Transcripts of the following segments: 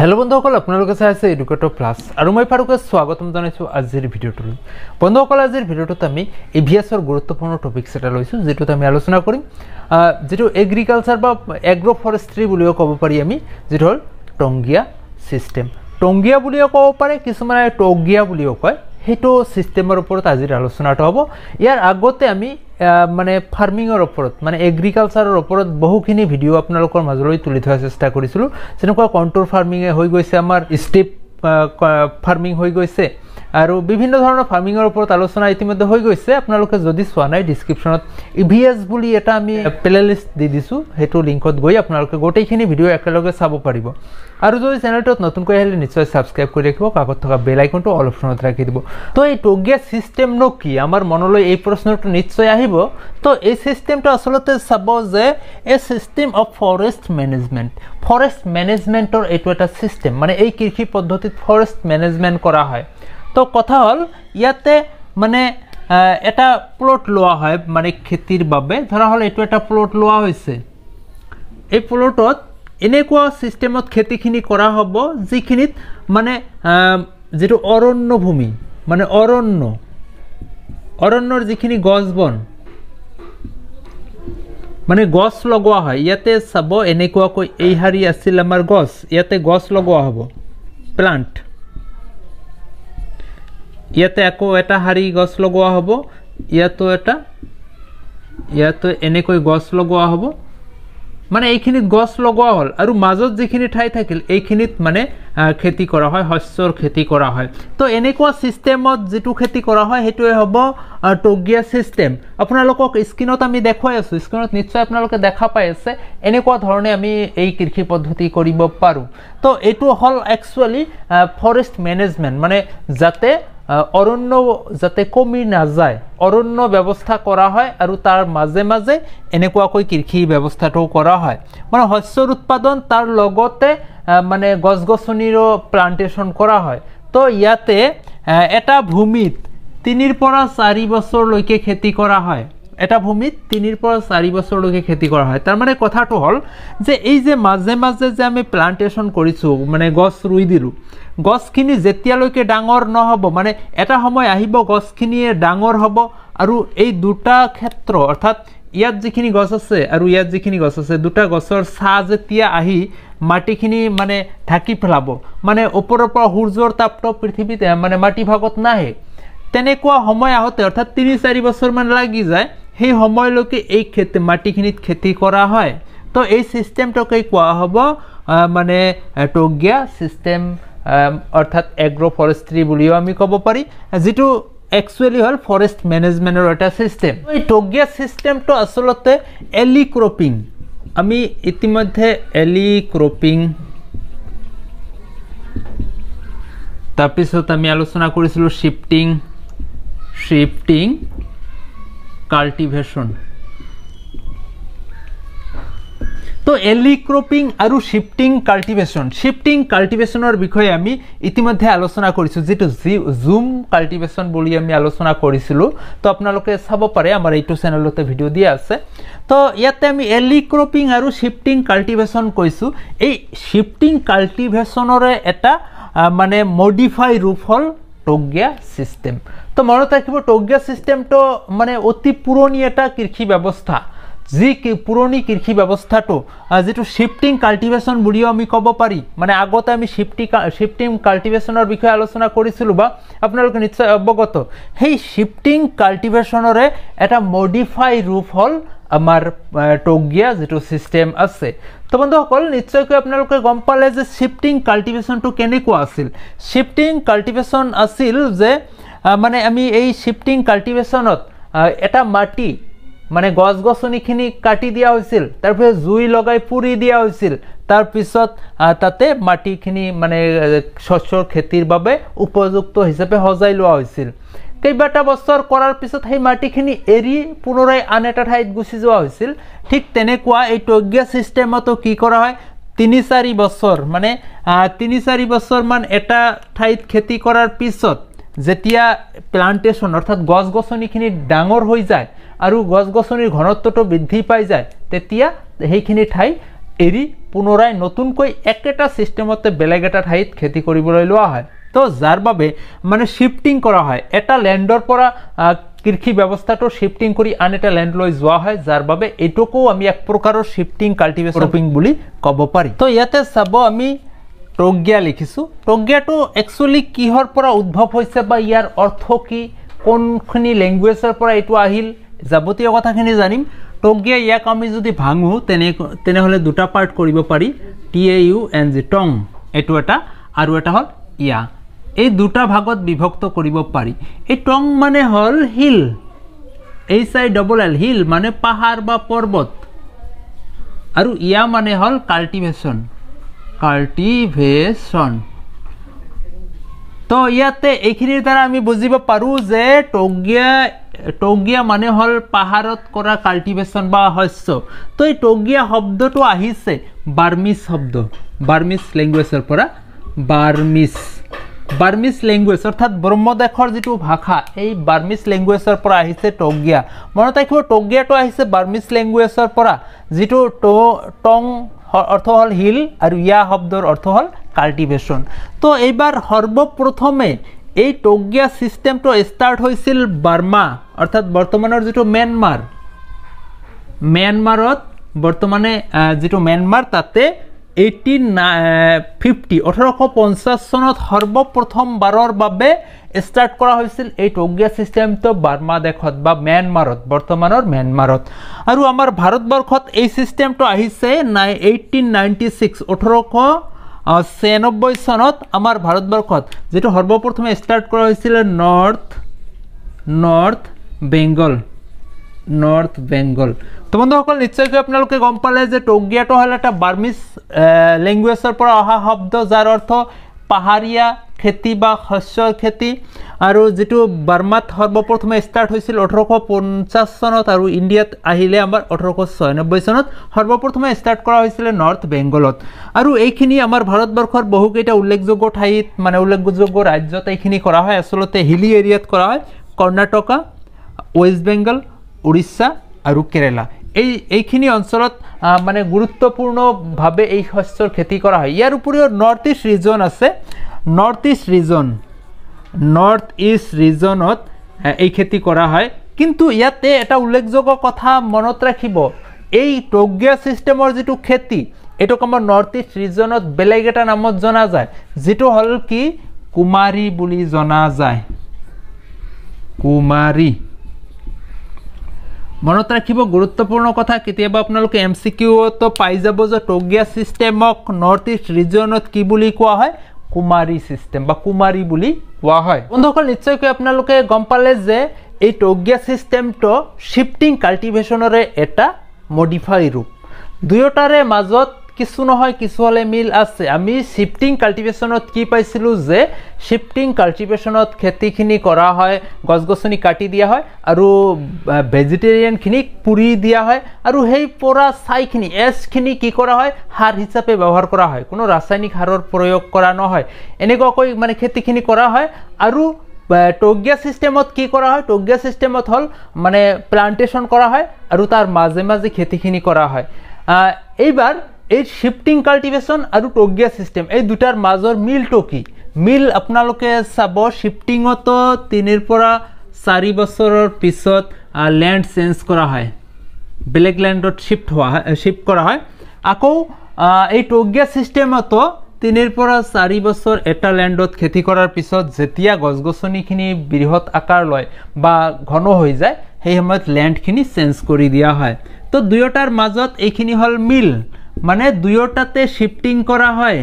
hello' বন্ধুসকল আপোনালোকে চাই আছে এডুকেটৰ প্লাছ আৰু মই ফাৰুকে স্বাগতম জনাইছোঁ আজিৰ ভিডিঅ'টোলৈ বন্ধুসকল আজিৰ ভিডিঅ'টোত আমি ই ভি এছৰ গুৰুত্বপূৰ্ণ টপিকছ এটা লৈছোঁ যিটোত আমি আলোচনা কৰিম যিটো এগ্ৰিকালচাৰ বা এগ্ৰ' ফৰেষ্ট্ৰী বুলিও ক'ব পাৰি আমি যিটো হ'ল টংগীয়া ছিষ্টেম টংগীয়া বুলিও ক'ব পাৰে কিছুমানে টগীয়া বুলিও কয় সেইটো চিষ্টেমৰ ওপৰত আজিৰ আলোচনাটো হ'ব ইয়াৰ আগতে আমি মানে ফাৰ্মিঙৰ ওপৰত মানে এগ্ৰিকালচাৰৰ ওপৰত বহুখিনি ভিডিঅ' আপোনালোকৰ মাজলৈ তুলি থোৱাৰ চেষ্টা কৰিছিলোঁ যেনেকুৱা কণ্ট্ৰল ফাৰ্মিঙে হৈ গৈছে আমাৰ ষ্টেপ ফাৰ্মিং হৈ গৈছে আৰু বিভিন্ন ধৰণৰ ফাৰ্মিঙৰ ওপৰত আলোচনা ইতিমধ্যে হৈ গৈছে আপোনালোকে যদি চোৱা নাই ডিছক্ৰিপশ্যনত ই ভি এছ বুলি এটা আমি প্লে'লিষ্ট দি দিছোঁ সেইটো লিংকত গৈ আপোনালোকে গোটেইখিনি ভিডিঅ' একেলগে চাব পাৰিব আৰু যদি চেনেলটোত নতুনকৈ আহিলে নিশ্চয় ছাবস্ক্ৰাইব কৰি ৰাখিব কাষত থকা বেল আইকনটো অল অপশ্যনত ৰাখি দিব তো এই টগিয়া ছিষ্টেমনো কি আমাৰ মনলৈ এই প্ৰশ্নটো নিশ্চয় আহিব তো এই ছিষ্টেমটো আচলতে চাব যে এই system of forest management forest মেনেজমেণ্টৰ এইটো এটা ছিষ্টেম মানে এই কৃষি পদ্ধতিত ফৰেষ্ট মেনেজমেণ্ট কৰা হয় তো কথা হল ইয়াতে মানে এটা প্লট লওয়া হয় মানে খেতির বাবে ধরা হল এটা একটা প্লট লওয়া হয়েছে এই প্লটত এনেকুৱা সিস্টেমত খেতিখিনি কৰা হব যিখিনিত মানে যেটো অৰণ্য ভূমি মানে অৰণ্য অৰণ্যৰ যিখিনি গছ বন মানে গছ লগোৱা হয় ইয়াতে চাব এনেকুৱাকৈ এই হাৰি আছিল আমাৰ গছ ইয়াতে গছ লগোৱা হ'ব প্লাণ্ট ইয়াতে আকৌ এটা হাৰি গছ লগোৱা হ'ব ইয়াতো এটা ইয়াতো এনেকৈ গছ লগোৱা হ'ব মানে এইখিনিত গছ লগোৱা হ'ল আৰু মাজত যিখিনি ঠাই থাকিল এইখিনিত মানে খেতি কৰা হয় শস্যৰ খেতি কৰা হয় তো এনেকুৱা ছিষ্টেমত যিটো খেতি কৰা হয় সেইটোৱে হ'ব টগিয়া ছিষ্টেম আপোনালোকক স্ক্ৰীণত আমি দেখুৱাই আছোঁ স্ক্ৰীণত নিশ্চয় আপোনালোকে দেখা পাই আছে এনেকুৱা ধৰণে আমি এই কৃষি পদ্ধতি কৰিব পাৰোঁ তো এইটো হ'ল একচুৱেলি ফৰেষ্ট মেনেজমেণ্ট মানে যাতে অৰণ্য যাতে কমি নাযায় অৰণ্য ব্যৱস্থা কৰা হয় আৰু তাৰ মাজে মাজে এনেকুৱাকৈ কৃষি ব্যৱস্থাটো কৰা হয় মানে শস্যৰ উৎপাদন তাৰ লগতে মানে গছ গছনিৰো প্লানটেশ্যন কৰা হয় তো ইয়াতে এটা ভূমিত তিনিৰ পৰা চাৰি বছৰলৈকে খেতি কৰা হয় এটা ভূমিত তিনিৰ পৰা চাৰি বছৰলৈকে খেতি কৰা হয় তাৰমানে কথাটো হ'ল যে এই যে মাজে মাজে যে আমি প্লানটেশ্যন কৰিছোঁ মানে গছ ৰুই দিলোঁ গছখিনি যেতিয়ালৈকে ডাঙৰ নহ'ব মানে এটা সময় আহিব গছখিনিয়ে ডাঙৰ হ'ব আৰু এই দুটা ক্ষেত্ৰ অৰ্থাৎ ইয়াত যিখিনি গছ আছে আৰু ইয়াত যিখিনি গছ আছে দুটা গছৰ ছাঁ যেতিয়া আহি মাটিখিনি মানে ঢাকি পেলাব মানে ওপৰৰ পৰা সূৰ্যৰ তাপটো পৃথিৱীত মানে মাটি ভাগত নাহে তেনেকুৱা সময় আহোঁতে অৰ্থাৎ তিনি চাৰি বছৰমান লাগি যায় সেই সময়লৈকে এই খেতি মাটিখিনিত খেতি কৰা হয় তো এই চিষ্টেমটোকে কোৱা হ'ব মানে টগিয়া চিষ্টেম অৰ্থাৎ এগ্ৰ' ফৰেষ্ট্ৰী বুলিও আমি ক'ব পাৰি যিটো একচুৱেলি হ'ল ফৰেষ্ট মেনেজমেণ্টৰ এটা ছিষ্টেম এই টগীয়া ছিষ্টেমটো আচলতে এলি ক্ৰপিং আমি ইতিমধ্যে এলি ক্ৰপিং তাৰপিছত আমি আলোচনা কৰিছিলোঁ শিফটিং শ্বিফটিং কাল্টিভেশ্যন তো এলিক্ৰপিং আৰু শ্বিফটিং কাল্টিভেশ্যন শ্বিফটিং কাল্টিভেশ্যনৰ বিষয়ে আমি ইতিমধ্যে আলোচনা কৰিছোঁ যিটো জি জুম কাল্টিভেশ্যন বুলি আমি আলোচনা কৰিছিলোঁ তো আপোনালোকে চাব পাৰে আমাৰ এইটো চেনেলতে ভিডিঅ' দিয়া আছে তো ইয়াতে আমি এলিক্ৰপিং আৰু শ্বিফটিং কাল্টিভেশ্যন কৈছোঁ এই শ্বিফটিং কাল্টিভেশ্যনৰে এটা মানে মডিফাই ৰূপ হ'ল টগিয়া ছিষ্টেম তো মনত ৰাখিব টগিয়া ছিষ্টেমটো মানে অতি পুৰণি এটা কৃষি ব্যৱস্থা যি পুৰণি কৃষি ব্যৱস্থাটো যিটো শ্বিফটিং কাল্টিভেশ্যন বুলিও আমি ক'ব পাৰি মানে আগতে আমি শ্বিফটি শ্বিফটিং কাল্টিভেশ্যনৰ বিষয়ে আলোচনা কৰিছিলোঁ বা আপোনালোকে নিশ্চয় অৱগত সেই শ্বিফটিং কাল্টিভেশ্যনৰে এটা মডিফাই ৰূপ হ'ল আমাৰ টগিয়া যিটো ছিষ্টেম আছে তো বন্ধুসকল নিশ্চয়কৈ আপোনালোকে গম পালে যে শ্বিফটিং কাল্টিভেশ্যনটো কেনেকুৱা আছিল শ্বিফটিং কাল্টিভেশ্যন আছিল যে মানে আমি এই শ্বিফটিং কাল্টিভেশ্যনত এটা মাটি মানে গছ গছনিখিনি কাটি দিয়া হৈছিল তাৰপিছত জুই লগাই পুৰি দিয়া হৈছিল তাৰপিছত তাতে মাটিখিনি মানে শস্যৰ খেতিৰ বাবে উপযুক্ত হিচাপে সজাই লোৱা হৈছিল কেইবাটা বছৰ কৰাৰ পিছত সেই মাটিখিনি এৰি পুনৰাই আন এটা ঠাইত গুচি যোৱা হৈছিল ঠিক তেনেকুৱা এই টজ্ঞা ছিষ্টেমতো কি কৰা হয় তিনি চাৰি বছৰ মানে তিনি চাৰি বছৰমান এটা ঠাইত খেতি কৰাৰ পিছত যেতিয়া প্লান্টেশ্যন অৰ্থাৎ গছ গছনিখিনি ডাঙৰ হৈ যায় আৰু গছ গছনিৰ ঘনত্বটো বৃদ্ধি পাই যায় তেতিয়া সেইখিনি ঠাই এৰি পুনৰাই নতুনকৈ একেটা ছিষ্টেমতে বেলেগ এটা ঠাইত খেতি কৰিবলৈ লোৱা হয় তো যাৰ বাবে মানে শ্বিফটিং কৰা হয় এটা লেণ্ডৰ পৰা কৃষি ব্যৱস্থাটো শ্বিফটিং কৰি আন এটা লেণ্ডলৈ যোৱা হয় যাৰ বাবে এইটোকো আমি এক প্ৰকাৰৰ শ্বিফটিং কাল্টিভেশ্যন বুলি ক'ব পাৰি তো ইয়াতে চাব আমি প্ৰজ্ঞা লিখিছোঁ প্ৰজ্ঞাটো একচুৱেলি কিহৰ পৰা উদ্ভৱ হৈছে বা ইয়াৰ অৰ্থ কি কোনখিনি লেংগুৱেজৰ পৰা এইটো আহিল যাৱতীয় কথাখিনি জানিম প্ৰজ্ঞা ইয়াক আমি যদি ভাঙো তেনে তেনেহ'লে দুটা পাৰ্ট কৰিব পাৰি T A U N G টং এইটো এটা আৰু এটা হ'ল ইয়া এই দুটা ভাগত বিভক্ত কৰিব পাৰি এই টং মানে হ'ল শিল এইচ আই ডবল এল শিল মানে পাহাৰ বা পৰ্বত আৰু ইয়া মানে হ'ল কাল্টিভেশ্যন কাল্টিভেশ্যন তো ইয়াতে এইখিনিৰ দ্বাৰা আমি বুজিব পাৰোঁ যে টগিয়া টগিয়া মানে হ'ল পাহাৰত কৰা কাল্টিভেশ্যন বা শস্য তো এই টগিয়া শব্দটো আহিছে বাৰ্মিজ শব্দ বাৰ্মিজ লেংগুৱেজৰ পৰা বাৰ্মিজ বাৰ্মিজ লেংগুৱেজ অৰ্থাৎ ব্ৰহ্মদেশৰ যিটো ভাষা এই বাৰ্মিজ লেংগুৱেজৰ পৰা আহিছে টগিয়া মনত ৰাখিব টগিয়াটো আহিছে বাৰ্মিজ লেংগুৱেজৰ পৰা যিটো টং অৰ্থ হ'ল হিল আৰু ইয়া শব্দৰ অৰ্থ হ'ল কাল্টিভেশ্যন তো এইবাৰ সৰ্বপ্ৰথমে এই টগিয়া ছিষ্টেমটো ষ্টাৰ্ট হৈছিল বাৰ্মা অৰ্থাৎ বৰ্তমানৰ যিটো ম্যানমাৰ ম্যানমাৰত বৰ্তমানে যিটো ম্যানমাৰ তাতে এইটিন ফিফটি uh, ওঠৰশ পঞ্চাছ চনত সৰ্বপ্ৰথমবাৰৰ বাবে ষ্টাৰ্ট কৰা হৈছিল এই টগিয়া ছিষ্টেমটো বাৰ্মা দেশত বা ম্যানমাৰত বৰ্তমানৰ ম্যানমাৰত আৰু আমাৰ ভাৰতবৰ্ষত এই ছিষ্টেমটো আহিছে নাই এইটিন নাইণ্টি ছিক্স ওঠৰশ ছিয়ানব্বৈ চনত আমাৰ ভাৰতবৰ্ষত যিটো সৰ্বপ্ৰথমে ষ্টাৰ্ট কৰা হৈছিলে north north Bengal north Bengal তো বন্ধুসকল নিশ্চয়কৈ আপোনালোকে গম পালে যে টগিয়াটো হ'ল এটা বাৰ্মিজ লেংগুৱেজৰ পৰা অহা শব্দ যাৰ অৰ্থ পাহাৰীয়া খেতি বা শস্যৰ খেতি আৰু যিটো বাৰ্মাত সৰ্বপ্ৰথমে ষ্টাৰ্ট হৈছিল ওঠৰশ পঞ্চাছ চনত আৰু ইণ্ডিয়াত আহিলে আমাৰ ওঠৰশ ছয়ানব্বৈ চনত সৰ্বপ্ৰথমে ষ্টাৰ্ট কৰা হৈছিলে নৰ্থ বেংগলত আৰু এইখিনি আমাৰ ভাৰতবৰ্ষৰ বহুকেইটা উল্লেখযোগ্য ঠাইত মানে উল্লেখযোগ্য ৰাজ্যত এইখিনি কৰা হয় আচলতে হিলি এৰিয়াত কৰা হয় কৰ্ণাটকা ৱেষ্ট বেংগল উৰিষ্যা আৰু কেৰেলা এই এইখিনি অঞ্চলত মানে গুৰুত্বপূৰ্ণভাৱে এই শস্যৰ খেতি কৰা হয় ইয়াৰ উপৰিও নৰ্থ ইষ্ট ৰিজন আছে north east region north east ৰিজনত এই খেতি কৰা হয় কিন্তু ইয়াতে এটা উল্লেখযোগ্য কথা মনত ৰাখিব এই টগিয়া ছিষ্টেমৰ যিটো খেতি এইটোক আমাৰ নৰ্থ ইষ্ট ৰিজনত বেলেগ এটা নামত জনা যায় যিটো হ'ল কি কুমাৰী বুলি জনা যায় কুমাৰী মনত ৰাখিব গুৰুত্বপূৰ্ণ কথা কেতিয়াবা আপোনালোকে এম চি কিউতো পাই যাব যে টগিয়া ছিষ্টেমক নৰ্থ ইষ্ট ৰিজনত কি বুলি কোৱা হয় কুমাৰী ছিষ্টেম বা কুমাৰী বুলি কোৱা হয় বন্ধুসকল নিশ্চয়কৈ আপোনালোকে গম পালে যে এই টগিয়া ছিষ্টেমটো শ্বিফটিং কাল্টিভেশ্যনৰে এটা মডিফাই ৰূপ দুয়োটাৰে মাজত কিছু নহয় কিছু হ'লে মিল আছে আমি শ্বিফটিং কাল্টিভেশ্যনত কি পাইছিলোঁ যে শ্বিফটিং কাল্টিভেশ্যনত খেতিখিনি কৰা হয় গছ গছনি কাটি দিয়া হয় আৰু ভেজিটেৰিয়ানখিনিক পুৰি দিয়া হয় আৰু সেই পৰা ছাইখিনি এছখিনি কি কৰা হয় সাৰ হিচাপে ব্যৱহাৰ কৰা হয় কোনো ৰাসায়নিক সাৰৰ প্ৰয়োগ কৰা নহয় এনেকুৱাকৈ মানে খেতিখিনি কৰা হয় আৰু টগিয়া ছিষ্টেমত কি কৰা হয় টগিয়া ছিষ্টেমত হ'ল মানে প্লানটেশ্যন কৰা হয় আৰু তাৰ মাজে মাজে খেতিখিনি কৰা হয় এইবাৰ এই শ্বিফটিং কাল্টিভেশ্যন আৰু টগিয়া ছিষ্টেম এই দুটাৰ মাজৰ মিলটো কি মিল আপোনালোকে চাব শ্বিফটিঙতো তিনিৰ পৰা চাৰি বছৰৰ পিছত লেণ্ড চেঞ্জ কৰা হয় বেলেগ লেণ্ডত শ্বিফ্ট হোৱা হয় শ্বিফ্ট কৰা হয় আকৌ এই টগিয়া ছিষ্টেমতো তিনিৰ পৰা চাৰি বছৰ এটা লেণ্ডত খেতি কৰাৰ পিছত যেতিয়া গছ গছনিখিনি বৃহৎ আকাৰ লয় বা ঘন হৈ যায় সেই সময়ত লেণ্ডখিনি চেঞ্জ কৰি দিয়া হয় তো দুয়োটাৰ মাজত এইখিনি হ'ল মিল মানে দুয়োটাতে শ্বিফটিং কৰা হয়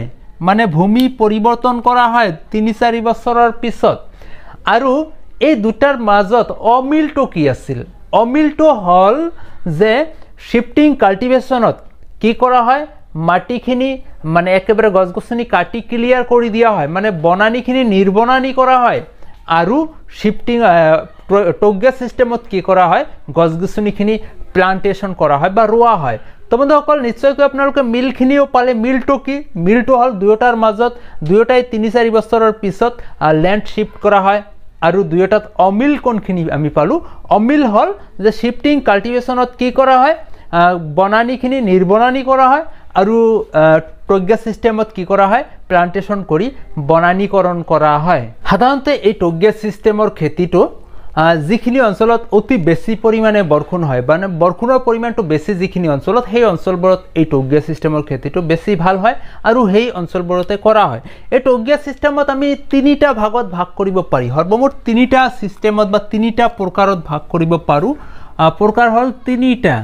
মানে ভূমি পৰিৱৰ্তন কৰা হয় তিনি চাৰি বছৰৰ পিছত আৰু এই দুটাৰ মাজত অমিলটো কি আছিল অমিলটো হ'ল যে শ্বিফটিং কাল্টিভেশ্যনত কি কৰা হয় মাটিখিনি মানে একেবাৰে গছ গছনি কাটি ক্লিয়াৰ কৰি দিয়া হয় মানে বনানীখিনি নিৰ্বনানী কৰা হয় আৰু শ্বিফটিং টগ্য ছিষ্টেমত কি কৰা হয় গছ গছনিখিনি প্লানটেশ্যন কৰা হয় বা ৰোৱা হয় তো বন্ধুসকল নিশ্চয়কৈ আপোনালোকে মিলখিনিও পালে মিলটো কি মিলটো হ'ল দুয়োটাৰ মাজত দুয়োটাই তিনি চাৰি বছৰৰ পিছত লেণ্ড শ্বিফ্ট কৰা হয় আৰু দুয়োটাত অমিল কোনখিনি আমি পালোঁ অমিল হ'ল যে শ্বিফটিং কাল্টিভেশ্যনত কি কৰা হয় বনানীখিনি নিৰ্বনানী কৰা হয় আৰু প্ৰজ্ঞা ছিষ্টেমত কি কৰা হয় প্লাণ্টেশ্যন কৰি বনানীকৰণ কৰা হয় সাধাৰণতে এই প্ৰজ্ঞা ছিষ্টেমৰ খেতিটো যিখিনি অঞ্চলত অতি বেছি পৰিমাণে বৰষুণ হয় মানে বৰষুণৰ পৰিমাণটো বেছি যিখিনি অঞ্চলত সেই অঞ্চলবোৰত এই টৌগীয়া ছিষ্টেমৰ খেতিটো বেছি ভাল হয় আৰু সেই অঞ্চলবোৰতে কৰা হয় এই টৌগীয়া ছিষ্টেমত আমি তিনিটা ভাগত ভাগ কৰিব পাৰি সৰ্বমুঠ তিনিটা চিষ্টেমত বা তিনিটা প্ৰকাৰত ভাগ কৰিব পাৰোঁ প্ৰকাৰ হ'ল তিনিটা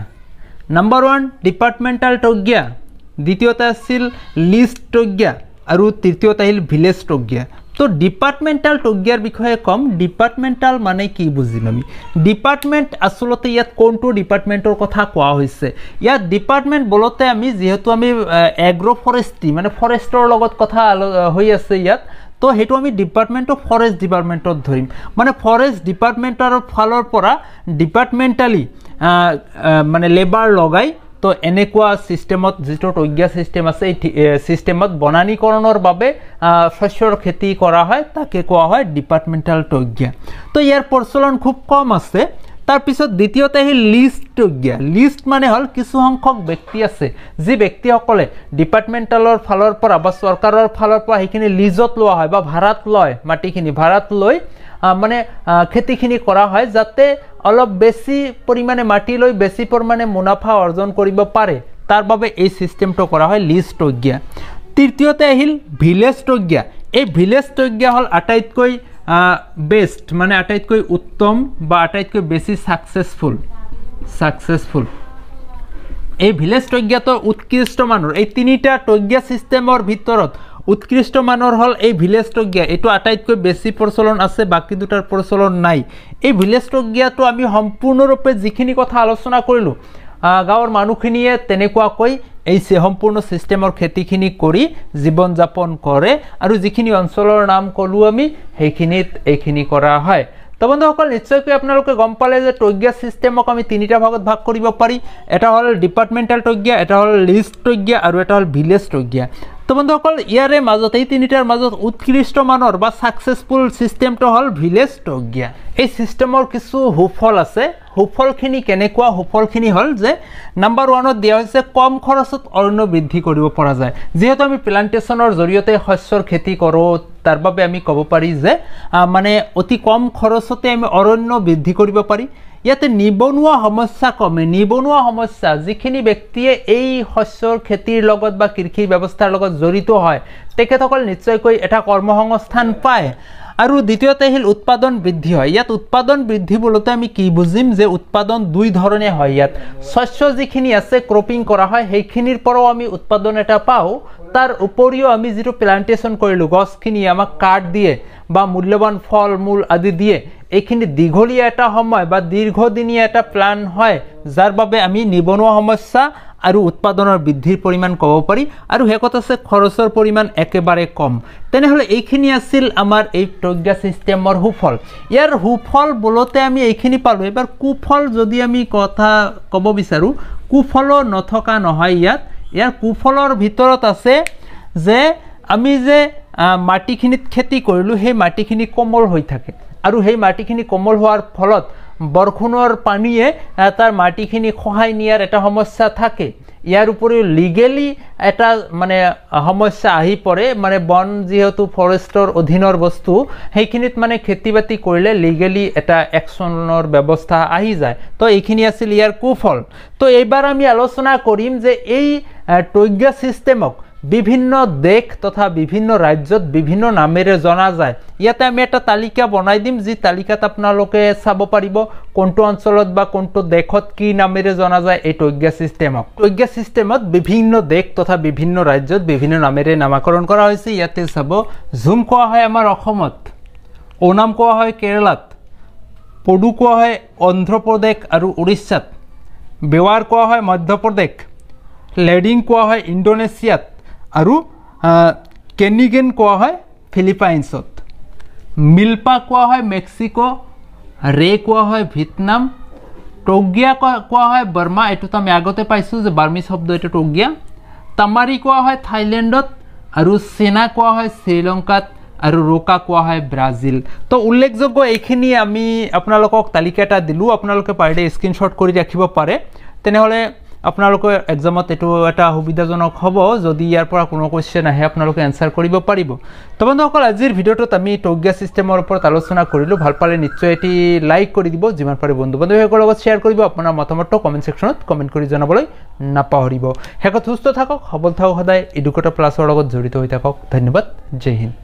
নাম্বাৰ ওৱান ডিপাৰ্টমেণ্টেল টৌগীয়া দ্বিতীয়তে আছিল লিষ্ট টৌগীয়া আৰু তৃতীয়তে আহিল ভিলেজ টৌগীয়া তো ডিপাৰ্টমেণ্টেল টগিয়াৰ বিষয়ে ক'ম ডিপাৰ্টমেণ্টেল মানে কি বুজিম আমি ডিপাৰ্টমেণ্ট আচলতে ইয়াত কোনটো ডিপাৰ্টমেণ্টৰ কথা কোৱা হৈছে ইয়াত ডিপাৰ্টমেণ্ট বলতে আমি যিহেতু আমি এগ্ৰ' ফৰেষ্ট্ৰি মানে ফৰেষ্টৰ লগত কথা আলো হৈ আছে ইয়াত তো সেইটো আমি ডিপাৰ্টমেণ্ট অফ ফৰেষ্ট ডিপাৰ্টমেণ্টত ধৰিম মানে ফৰেষ্ট ডিপাৰ্টমেণ্টৰ ফালৰ পৰা ডিপাৰ্টমেণ্টেলি মানে লেবাৰ লগাই তো এনেকুৱা ছিষ্টেমত যিটো তজ্ঞা ছিষ্টেম আছে এই ছিষ্টেমত বনানীকৰণৰ বাবে শস্যৰ খেতি কৰা হয় তাকে কোৱা হয় ডিপাৰ্টমেণ্টেল তজ্ঞা তো ইয়াৰ প্ৰচলন খুব কম আছে তাৰপিছত দ্বিতীয়তে সেই লিষ্ট তজ্ঞা লিষ্ট মানে হ'ল কিছুসংখ্যক ব্যক্তি আছে যি ব্যক্তিসকলে ডিপাৰ্টমেণ্টেলৰ ফালৰ পৰা বা চৰকাৰৰ ফালৰ পৰা সেইখিনি লিজত লোৱা হয় বা ভাড়াত লয় মাটিখিনি ভাড়াত লৈ মানে খেতিখিনি কৰা হয় যাতে অলপ বেছি পৰিমাণে মাটি লৈ বেছি পৰিমাণে মুনাফা অৰ্জন কৰিব পাৰে তাৰ বাবে এই চিষ্টেমটো কৰা হয় লিজ লিষ্টজ্ঞা তৃতীয়তে আহিল ভিলেজ ভিলেজজ্ঞা এই ভিলেজ ভিলেজজ্ঞা হ'ল আটাইতকৈ বেষ্ট মানে আটাইতকৈ উত্তম বা আটাইতকৈ বেছি ছাকচেছফুল ছাকচেছফুল এই ভিলেজ প্ৰজ্ঞাটো উৎকৃষ্ট মানুহৰ এই তিনিটা প্ৰজ্ঞা চিষ্টেমৰ ভিতৰত উৎকৃষ্ট মানৰ হ'ল এই ভিলেজ টকীয়া এইটো আটাইতকৈ বেছি প্ৰচলন আছে বাকী দুটাৰ প্ৰচলন নাই এই ভিলেজ টকীয়াটো আমি সম্পূৰ্ণৰূপে যিখিনি কথা আলোচনা কৰিলোঁ গাঁৱৰ মানুহখিনিয়ে তেনেকুৱাকৈ এই সম্পূৰ্ণ চিষ্টেমৰ খেতিখিনি কৰি জীৱন যাপন কৰে আৰু যিখিনি অঞ্চলৰ নাম ক'লোঁ আমি সেইখিনিত এইখিনি কৰা হয় তো বন্ধুসকল নিশ্চয়কৈ আপোনালোকে গম পালে যে টজ্ঞা চিষ্টেমক আমি তিনিটা ভাগত ভাগ কৰিব পাৰি এটা হ'ল ডিপাৰ্টমেণ্টেল টজ্ঞা এটা হ'ল লিষ্ট টজ্ঞা আৰু এটা হ'ল ভিলেজ টজ্ঞা তো বন্ধুসকল ইয়াৰে মাজত এই তিনিটাৰ মাজত উৎকৃষ্ট মানৰ বা ছাকচেছফুল ছিষ্টেমটো হ'ল ভিলেজ টগিয়া এই ছিষ্টেমৰ কিছু সুফল আছে সুফলখিনি কেনেকুৱা সুফলখিনি হ'ল যে নাম্বাৰ ওৱানত দিয়া হৈছে কম খৰচত অৰণ্য বৃদ্ধি কৰিব পৰা যায় যিহেতু আমি প্লানটেশ্যনৰ জৰিয়তে শস্যৰ খেতি কৰোঁ তাৰ বাবে আমি ক'ব পাৰি যে মানে অতি কম খৰচতে আমি অৰণ্য বৃদ্ধি কৰিব পাৰি ইয়াতে নিবনুৱা সমস্যা কমে নিবনুৱা সমস্যা যিখিনি ব্যক্তিয়ে এই শস্যৰ খেতিৰ লগত বা কৃষি ব্যৱস্থাৰ লগত জড়িত হয় তেখেতসকল নিশ্চয়কৈ এটা কৰ্মসংস্থান পায় আৰু দ্বিতীয়তে আহিল উৎপাদন বৃদ্ধি হয় ইয়াত উৎপাদন বৃদ্ধি বোলোতে আমি কি বুজিম যে উৎপাদন দুই ধৰণে হয় ইয়াত শস্য যিখিনি আছে ক্ৰপিং কৰা হয় সেইখিনিৰ পৰাও আমি উৎপাদন এটা পাওঁ তাৰ উপৰিও আমি যিটো প্লেণ্টেশ্যন কৰিলোঁ গছখিনি আমাক কাঠ দিয়ে বা মূল্যৱান ফল মূল আদি দিয়ে এইখিনি দীঘলীয়া এটা সময় বা দীৰ্ঘদিনীয়া এটা প্লান হয় যাৰ বাবে আমি নিবনুৱা সমস্যা আৰু উৎপাদনৰ বৃদ্ধিৰ পৰিমাণ ক'ব পাৰি আৰু শেষত আছে খৰচৰ পৰিমাণ একেবাৰে কম তেনেহ'লে এইখিনি আছিল আমাৰ এই প্ৰজ্ঞা ছিষ্টেমৰ সুফল ইয়াৰ সুফল বলতে আমি এইখিনি পালোঁ এইবাৰ কুফল যদি আমি কথা ক'ব বিচাৰোঁ কুফলো নথকা নহয় ইয়াত ইয়াৰ কুফলৰ ভিতৰত আছে যে আমি যে মাটিখিনিত খেতি কৰিলোঁ সেই মাটিখিনি কোমল হৈ থাকে আৰু সেই মাটিখিনি কোমল হোৱাৰ ফলত বৰষুণৰ পানীয়ে তাৰ মাটিখিনি খহাই নিয়াৰ এটা সমস্যা থাকে ইয়াৰ উপৰিও লিগেলি এটা মানে সমস্যা আহি পৰে মানে বন যিহেতু ফৰেষ্টৰ অধীনৰ বস্তু সেইখিনিত মানে খেতি বাতি কৰিলে লিগেলি এটা একশ্যনৰ ব্যৱস্থা আহি যায় তো এইখিনি আছিল ইয়াৰ কুফল তো এইবাৰ আমি আলোচনা কৰিম যে এই প্ৰজ্ঞা ছিষ্টেমক বিভিন্ন দেশ তথা বিভিন্ন ৰাজ্যত বিভিন্ন নামেৰে জনা যায় ইয়াতে আমি এটা তালিকা বনাই দিম যি তালিকাত আপোনালোকে চাব পাৰিব কোনটো অঞ্চলত বা কোনটো দেশত কি নামেৰে জনা যায় এই তজ্ঞা ছিষ্টেমক তজ্ঞা ছিষ্টেমত বিভিন্ন দেশ তথা বিভিন্ন ৰাজ্যত বিভিন্ন নামেৰে নামাকৰণ কৰা হৈছে ইয়াতে চাব ঝুম কোৱা হয় আমাৰ অসমত ঔনাম কোৱা হয় কেৰেলাত পডু কোৱা হয় অন্ধ্ৰপ্ৰদেশ আৰু উৰিষ্যাত বেৱাৰ কোৱা হয় মধ্যপ্ৰদেশ লেডিং কোৱা হয় ইণ্ডোনেছিয়াত আৰু কেনিগেন কোৱা হয় ফিলিপাইনছত মিল্পা কোৱা হয় মেক্সিকো ৰে কোৱা হয় ভিয়েটনাম টগিয়া কোৱা হয় বাৰ্মা এইটোতো আমি আগতে পাইছোঁ যে বাৰ্মী শব্দ এইটো টগিয়া তামাৰি কোৱা হয় থাইলেণ্ডত আৰু চেনা কোৱা হয় শ্ৰীলংকাত আৰু ৰোকা কোৱা হয় ব্ৰাজিল তো উল্লেখযোগ্য এইখিনি আমি আপোনালোকক তালিকা এটা দিলোঁ আপোনালোকে পাৰিলে স্ক্ৰীণশ্বট কৰি ৰাখিব পাৰে তেনেহ'লে আপোনালোকৰ এক্সামত এইটো এটা সুবিধাজনক হ'ব যদি ইয়াৰ পৰা কোনো কুৱেশ্যন আহে আপোনালোকে এনচাৰ কৰিব পাৰিব তো বন্ধুসকল আজিৰ ভিডিঅ'টোত আমি টৌগিয়া ছিষ্টেমৰ ওপৰত আলোচনা কৰিলোঁ ভাল পালে নিশ্চয় এটি লাইক কৰি দিব যিমান পাৰে বন্ধু বান্ধৱীসকলৰ লগত শ্বেয়াৰ কৰিব আপোনাৰ মতামতটো কমেণ্ট ছেকশ্যনত কমেণ্ট কৰি জনাবলৈ নাপাহৰিব শেষত সুস্থ থাকক সবল থাকক সদায় ইডুকেটৰ প্লাছৰ লগত জড়িত হৈ থাকক ধন্যবাদ জয় হিন্দ